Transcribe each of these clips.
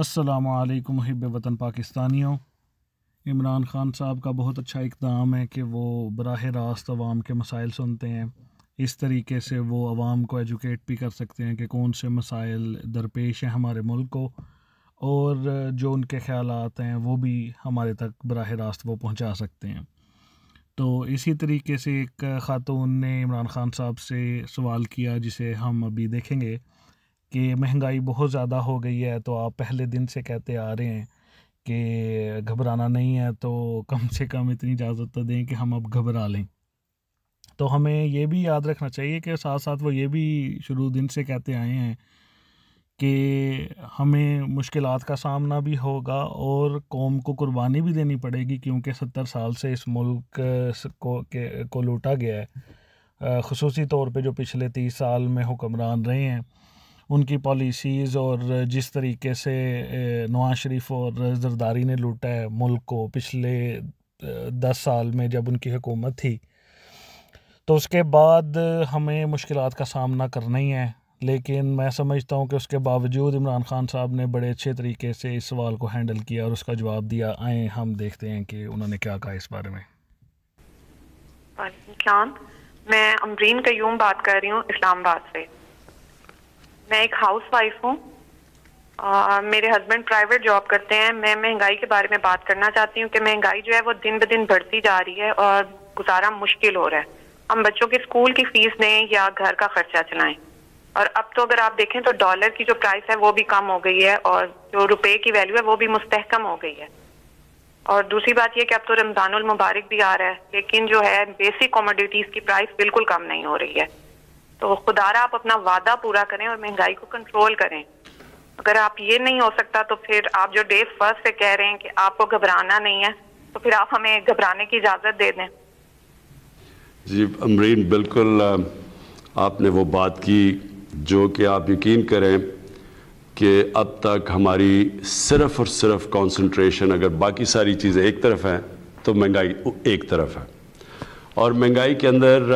असलकम हिब वतन पाकिस्तानियों इमरान ख़ान साहब का बहुत अच्छा इकदाम है कि वो बरह रास्त आवाम के मसाइल सुनते हैं इस तरीके से वो आवाम को एजुकेट भी कर सकते हैं कि कौन से मसाइल दरपेश हैं हमारे मुल्क को और जो उनके ख्याल हैं वो भी हमारे तक बरह रास्त वो पहुँचा सकते हैं तो इसी तरीके से एक ख़ातून ने इमरान ख़ान साहब से सवाल किया जिसे हम अभी देखेंगे कि महंगाई बहुत ज़्यादा हो गई है तो आप पहले दिन से कहते आ रहे हैं कि घबराना नहीं है तो कम से कम इतनी इजाज़त तो दें कि हम अब घबरा लें तो हमें ये भी याद रखना चाहिए कि साथ साथ वो ये भी शुरू दिन से कहते आए हैं कि हमें मुश्किल का सामना भी होगा और कौम को कुर्बानी भी देनी पड़ेगी क्योंकि सत्तर साल से इस मुल्क को के को लूटा गया है खसूसी तौर पे जो पिछले तीस साल में हुक्मरान रहे हैं उनकी पॉलिसीज़ और जिस तरीके से नवाज शरीफ और जरदारी ने लूटा है मुल्क को पिछले दस साल में जब उनकी हुकूमत थी तो उसके बाद हमें मुश्किल का सामना करना ही है लेकिन मैं समझता हूँ कि उसके बावजूद इमरान खान साहब ने बड़े अच्छे तरीके से इस सवाल को हैंडल किया और उसका जवाब दिया आए हम देखते हैं कि उन्होंने क्या कहा इस बारे में मैं अमरीन कयूम बात कर रही हूँ इस्लामाबाद से मैं एक हाउस वाइफ हूँ मेरे हस्बैंड प्राइवेट जॉब करते हैं मैं महंगाई के बारे में बात करना चाहती हूँ कि महंगाई जो है वो दिन ब दिन बढ़ती जा रही है और गुजारा मुश्किल हो रहा है हम बच्चों के स्कूल की फीस दें या घर का खर्चा चलाएं और अब तो अगर आप देखें तो डॉलर की जो प्राइस है वो भी कम हो गई है और जो रुपए की वैल्यू है वो भी मुस्तहकम हो गई है और दूसरी बात यह कि अब तो रमजानुल मुबारक भी आ रहा है लेकिन जो है बेसिक कॉमोडिटीज़ की प्राइस बिल्कुल कम नहीं हो रही है तो खुदा आप अपना वादा पूरा करें और महंगाई को कंट्रोल करें अगर आप ये नहीं हो सकता तो फिर आप जो डे फर्स्ट से कह रहे हैं कि आपको घबराना नहीं है तो फिर आप हमें घबराने की इजाज़त दे दें जी अमरीन बिल्कुल आपने वो बात की जो कि आप यकीन करें कि अब तक हमारी सिर्फ़ और सिर्फ कंसंट्रेशन अगर बाकी सारी चीज़ें एक तरफ हैं तो महंगाई एक तरफ है और महंगाई के अंदर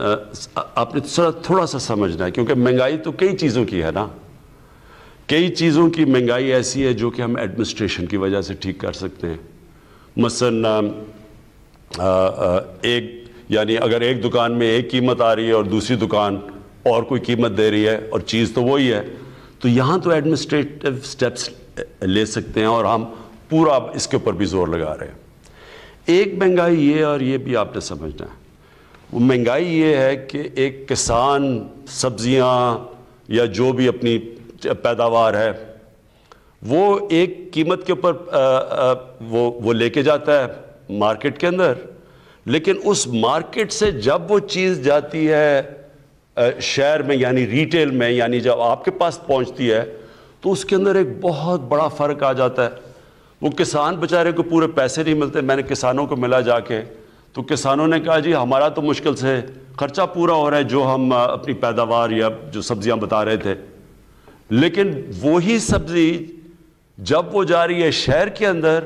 आपने थोड़ा थोड़ा सा समझना है क्योंकि महंगाई तो कई चीज़ों की है ना कई चीज़ों की महंगाई ऐसी है जो कि हम एडमिनिस्ट्रेशन की वजह से ठीक कर सकते हैं मसन एक यानी अगर एक दुकान में एक कीमत आ रही है और दूसरी दुकान और कोई कीमत दे रही है और चीज़ तो वही है तो यहाँ तो एडमिनिस्ट्रेटिव स्टेप्स ले सकते हैं और हम पूरा इसके ऊपर भी जोर लगा रहे हैं एक महंगाई ये और ये भी आपने समझना है वो महंगाई ये है कि एक किसान सब्जियां या जो भी अपनी पैदावार है वो एक कीमत के ऊपर वो वो लेके जाता है मार्केट के अंदर लेकिन उस मार्केट से जब वो चीज़ जाती है शहर में यानी रिटेल में यानी जब आपके पास पहुंचती है तो उसके अंदर एक बहुत बड़ा फ़र्क आ जाता है वो किसान बेचारे को पूरे पैसे नहीं मिलते मैंने किसानों को मिला जाके तो किसानों ने कहा जी हमारा तो मुश्किल से ख़र्चा पूरा हो रहा है जो हम अपनी पैदावार या जो सब्ज़ियाँ बता रहे थे लेकिन वही सब्ज़ी जब वो जा रही है शहर के अंदर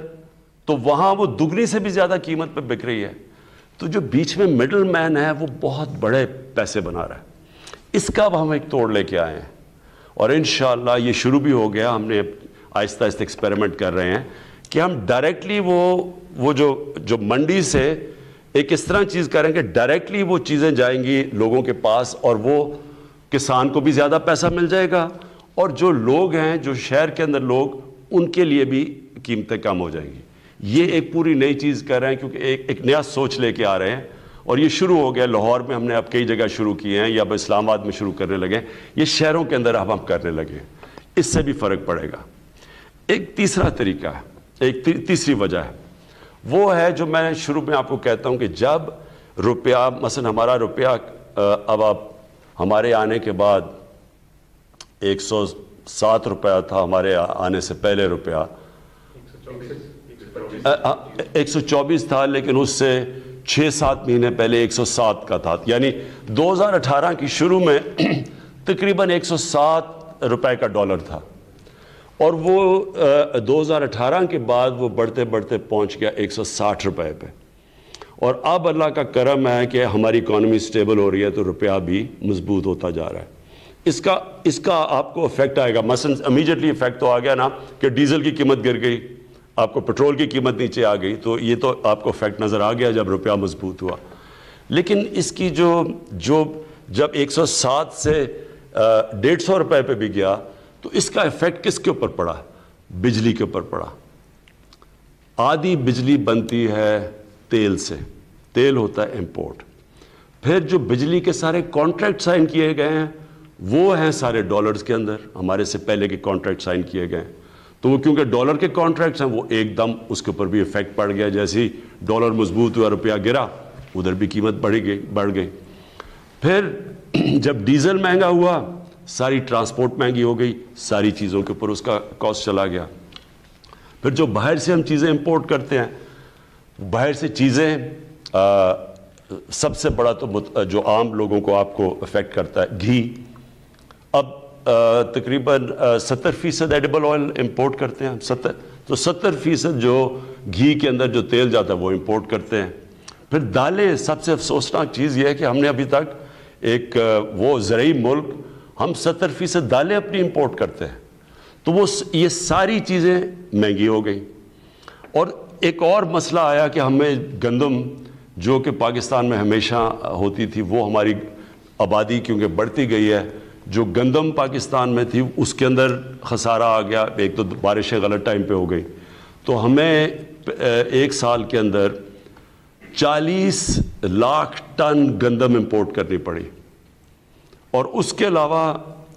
तो वहाँ वो दुगनी से भी ज़्यादा कीमत पर बिक रही है तो जो बीच में मिडल मैन है वो बहुत बड़े पैसे बना रहा है इसका अब हम एक तोड़ लेके आए हैं और इन ये शुरू भी हो गया हमने आहिस्ता आहिस्ता एक्सपेरिमेंट कर रहे हैं कि हम डायरेक्टली वो वो जो जो मंडी से एक इस तरह चीज़ करें कि डायरेक्टली वो चीज़ें जाएंगी लोगों के पास और वो किसान को भी ज़्यादा पैसा मिल जाएगा और जो लोग हैं जो शहर के अंदर लोग उनके लिए भी कीमतें कम हो जाएंगी ये एक पूरी नई चीज़ कर रहे हैं क्योंकि एक एक नया सोच लेके आ रहे हैं और ये शुरू हो गया लाहौर में हमने अब कई जगह शुरू किए हैं या अब इस्लामाबाद में शुरू करने लगे ये शहरों के अंदर अब हम करने लगे इससे भी फ़र्क पड़ेगा एक तीसरा तरीका है एक ती, तीसरी वजह है वो है जो मैं शुरू में आपको कहता हूँ कि जब रुपया मसलन हमारा रुपया अब आप हमारे आने के बाद एक सौ सात रुपया था हमारे आने से पहले रुपया एक सौ चौबीस था लेकिन उससे छः सात महीने पहले एक सौ सात का था यानी दो हज़ार अठारह की शुरू में तकरीबन एक सौ सात का डॉलर था और वो दो हज़ार अठारह के बाद वो बढ़ते बढ़ते पहुँच गया एक सौ साठ पर और अब अल्लाह का करम है कि हमारी इकानमी स्टेबल हो रही है तो रुपया भी मजबूत होता जा रहा है इसका इसका आपको इफेक्ट आएगा मसन इमीजिएटली इफेक्ट तो आ गया ना कि डीजल की कीमत गिर गई आपको पेट्रोल की कीमत नीचे आ गई तो ये तो आपको इफेक्ट नज़र आ गया जब रुपया मजबूत हुआ लेकिन इसकी जो जो जब 107 से डेढ़ सौ रुपये पर भी गया तो इसका इफेक्ट किसके ऊपर पड़ा बिजली के ऊपर पड़ा आधी बिजली बनती है तेल से तेल होता है इंपोर्ट फिर जो बिजली के सारे कॉन्ट्रैक्ट साइन किए गए हैं वो हैं सारे डॉलर्स के अंदर हमारे से पहले के कॉन्ट्रैक्ट साइन किए गए हैं तो वो क्योंकि डॉलर के कॉन्ट्रैक्ट्स हैं वो एकदम उसके ऊपर भी इफेक्ट पड़ गया जैसे ही डॉलर मजबूत हुआ रुपया गिरा उधर भी कीमत बढ़ गई बढ़ गई फिर जब डीजल महंगा हुआ सारी ट्रांसपोर्ट महंगी हो गई सारी चीज़ों के ऊपर उसका कॉस्ट चला गया फिर जो बाहर से हम चीज़ें इंपोर्ट करते हैं बाहर से चीज़ें सबसे बड़ा तो जो आम लोगों को आपको अफेक्ट करता है घी अब तकरीबन सत्तर फ़ीसद एडिबल ऑयल इंपोर्ट करते हैं सत्तर तो सत्तर फ़ीसद जो घी के अंदर जो तेल जाता है वो इंपोर्ट करते हैं फिर दालें सबसे अफसोसनाक चीज़ यह है कि हमने अभी तक एक वो ज़रूरी मुल्क हम सत्तर फीसद दालें अपनी इंपोर्ट करते हैं तो वो ये सारी चीज़ें महंगी हो गई और एक और मसला आया कि हमें गंदम जो कि पाकिस्तान में हमेशा होती थी वो हमारी आबादी क्योंकि बढ़ती गई है जो गंदम पाकिस्तान में थी उसके अंदर खसारा आ गया एक तो बारिशें गलत टाइम पे हो गई तो हमें एक साल के अंदर 40 लाख टन गंदम इंपोर्ट करनी पड़ी और उसके अलावा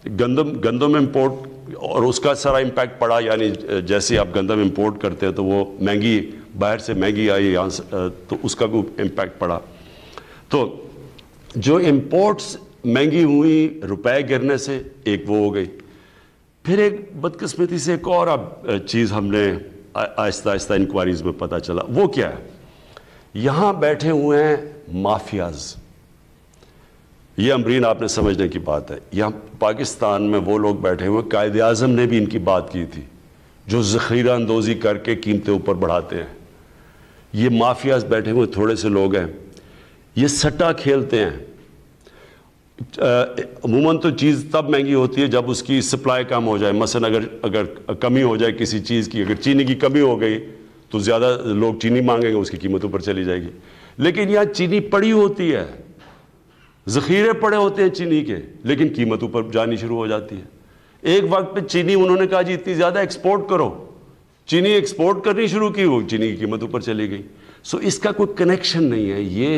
गंदम गंदम इम्पोर्ट और उसका सारा इम्पैक्ट पड़ा यानी जैसे आप गंदम इम्पोर्ट करते हैं तो वो महंगी बाहर से महंगी आई यहाँ से तो उसका भी इम्पैक्ट पड़ा तो जो इम्पोर्ट्स महंगी हुई रुपए गिरने से एक वो हो गई फिर एक बदकस्मती से एक और अब चीज़ हमने आहिस्ता आहिस्ता इंक्वायरीज़ में पता चला वो क्या है यहाँ बैठे हुए हैं माफियाज़ ये अमरीन आपने समझने की बात है यहाँ पाकिस्तान में वो लोग बैठे हुए कायद अजम ने भी इनकी बात की थी जो जखीरा अंदोज़ी करके कीमतें ऊपर बढ़ाते हैं ये माफियाज बैठे हुए थोड़े से लोग हैं ये सट्टा खेलते हैं अमूमन तो चीज़ तब महंगी होती है जब उसकी सप्लाई कम हो जाए मसन अगर अगर कमी हो जाए किसी चीज़ की अगर चीनी की कमी हो गई तो ज़्यादा लोग चीनी मांगेंगे उसकी कीमत ऊपर चली जाएगी लेकिन यहाँ चीनी पड़ी होती है ज़ख़ीरे पड़े होते हैं चीनी के लेकिन कीमत ऊपर जानी शुरू हो जाती है एक वक्त पे चीनी उन्होंने कहा जी इतनी ज़्यादा एक्सपोर्ट करो चीनी एक्सपोर्ट करनी शुरू की वो चीनी की कीमत ऊपर चली गई सो इसका कोई कनेक्शन नहीं है ये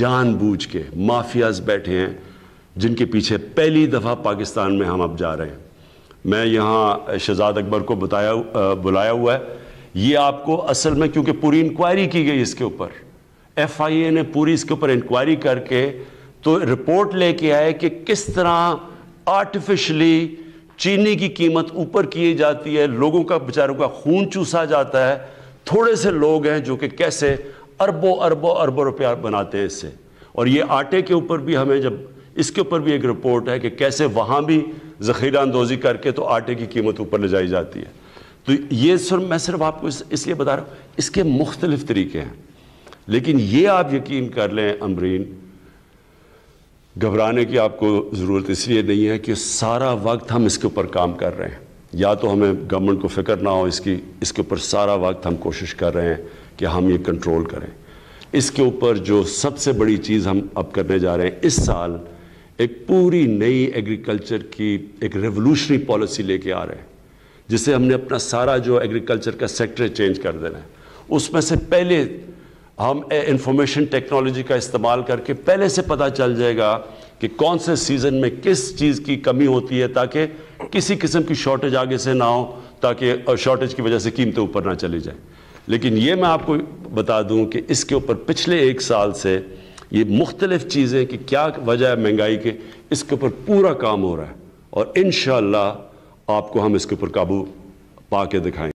जानबूझ के माफियाज बैठे हैं जिनके पीछे पहली दफ़ा पाकिस्तान में हम अब जा रहे हैं मैं यहाँ शहजाद अकबर को बताया बुलाया हुआ है ये आपको असल में क्योंकि पूरी इंक्वायरी की गई इसके ऊपर ए ने पूरी इसके ऊपर इंक्वायरी करके तो रिपोर्ट लेके आए कि किस तरह आर्टिफिशली चीनी की कीमत ऊपर किए जाती है लोगों का बेचारों का खून चूसा जाता है थोड़े से लोग हैं जो कि कैसे अरबों अरबों अरबों रुपया बनाते हैं इससे और ये आटे के ऊपर भी हमें जब इसके ऊपर भी एक रिपोर्ट है कि कैसे वहाँ भी ज़ख़ीरा अंदोज़ी करके तो आटे की कीमत ऊपर ले जाई जाती है तो ये सर मैं सिर्फ आपको इस, इसलिए बता रहा हूँ इसके मुख्तलिफ तरीके हैं लेकिन ये आप यकीन कर लें अमरीन घबराने की आपको ज़रूरत इसलिए नहीं है कि सारा वक्त हम इसके ऊपर काम कर रहे हैं या तो हमें गवर्नमेंट को फिक्र ना हो इसकी इसके ऊपर सारा वक्त हम कोशिश कर रहे हैं कि हम ये कंट्रोल करें इसके ऊपर जो सबसे बड़ी चीज़ हम अब करने जा रहे हैं इस साल एक पूरी नई एग्रीकल्चर की एक रेवोल्यूशनरी पॉलिसी लेके आ रहे हैं जिसे हमने अपना सारा जो एग्रीकल्चर का सेक्टर चेंज कर देना है उसमें से पहले हम इंफॉर्मेशन टेक्नोलॉजी का इस्तेमाल करके पहले से पता चल जाएगा कि कौन से सीज़न में किस चीज़ की कमी होती है ताकि किसी किस्म की शॉर्टेज आगे से ना हो ताकि शॉर्टेज की वजह से कीमतें ऊपर ना चली जाएं लेकिन ये मैं आपको बता दूं कि इसके ऊपर पिछले एक साल से ये मुख्तलिफ चीज़ें कि क्या वजह है महंगाई के इसके ऊपर पूरा काम हो रहा है और इन आपको हम इसके ऊपर काबू पा के दिखाएँ